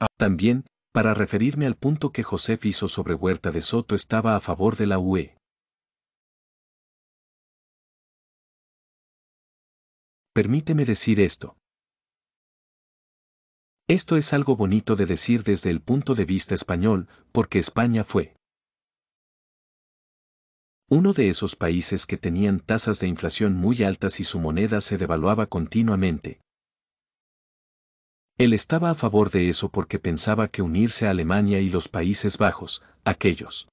Ah, también, para referirme al punto que José hizo sobre Huerta de Soto estaba a favor de la UE. Permíteme decir esto. Esto es algo bonito de decir desde el punto de vista español, porque España fue uno de esos países que tenían tasas de inflación muy altas y su moneda se devaluaba continuamente, él estaba a favor de eso porque pensaba que unirse a Alemania y los Países Bajos, aquellos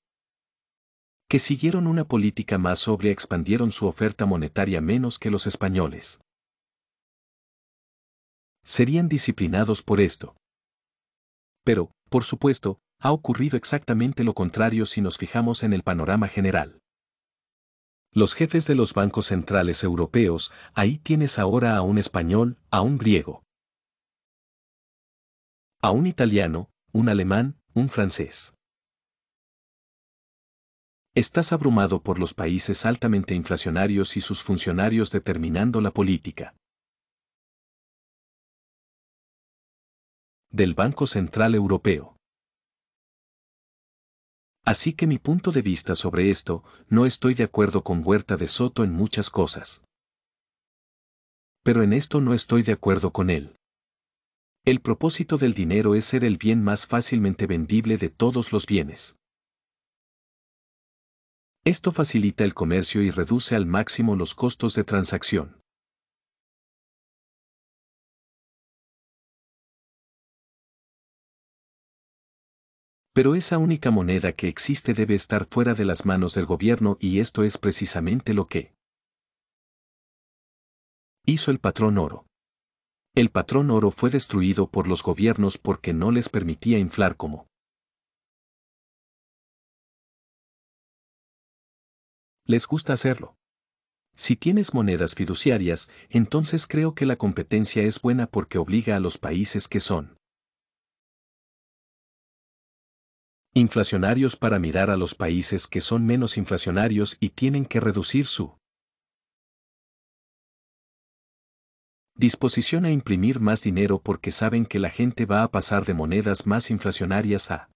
que siguieron una política más sobria expandieron su oferta monetaria menos que los españoles. Serían disciplinados por esto. Pero, por supuesto, ha ocurrido exactamente lo contrario si nos fijamos en el panorama general. Los jefes de los bancos centrales europeos, ahí tienes ahora a un español, a un griego a un italiano, un alemán, un francés. Estás abrumado por los países altamente inflacionarios y sus funcionarios determinando la política. Del Banco Central Europeo. Así que mi punto de vista sobre esto, no estoy de acuerdo con Huerta de Soto en muchas cosas. Pero en esto no estoy de acuerdo con él. El propósito del dinero es ser el bien más fácilmente vendible de todos los bienes. Esto facilita el comercio y reduce al máximo los costos de transacción. Pero esa única moneda que existe debe estar fuera de las manos del gobierno y esto es precisamente lo que hizo el patrón oro. El patrón oro fue destruido por los gobiernos porque no les permitía inflar como les gusta hacerlo. Si tienes monedas fiduciarias, entonces creo que la competencia es buena porque obliga a los países que son inflacionarios para mirar a los países que son menos inflacionarios y tienen que reducir su disposición a imprimir más dinero porque saben que la gente va a pasar de monedas más inflacionarias a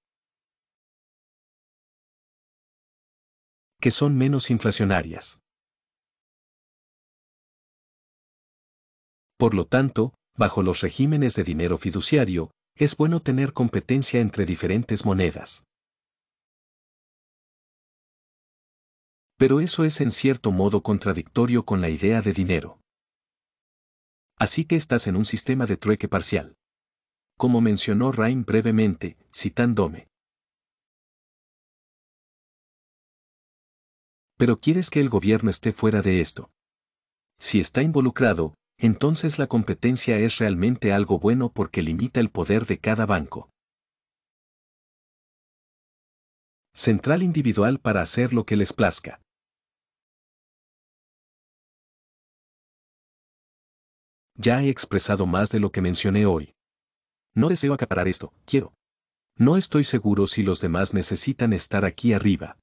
que son menos inflacionarias. Por lo tanto, bajo los regímenes de dinero fiduciario, es bueno tener competencia entre diferentes monedas. Pero eso es en cierto modo contradictorio con la idea de dinero. Así que estás en un sistema de trueque parcial. Como mencionó Rain brevemente, citándome. Pero quieres que el gobierno esté fuera de esto. Si está involucrado, entonces la competencia es realmente algo bueno porque limita el poder de cada banco. Central individual para hacer lo que les plazca. Ya he expresado más de lo que mencioné hoy. No deseo acaparar esto, quiero. No estoy seguro si los demás necesitan estar aquí arriba.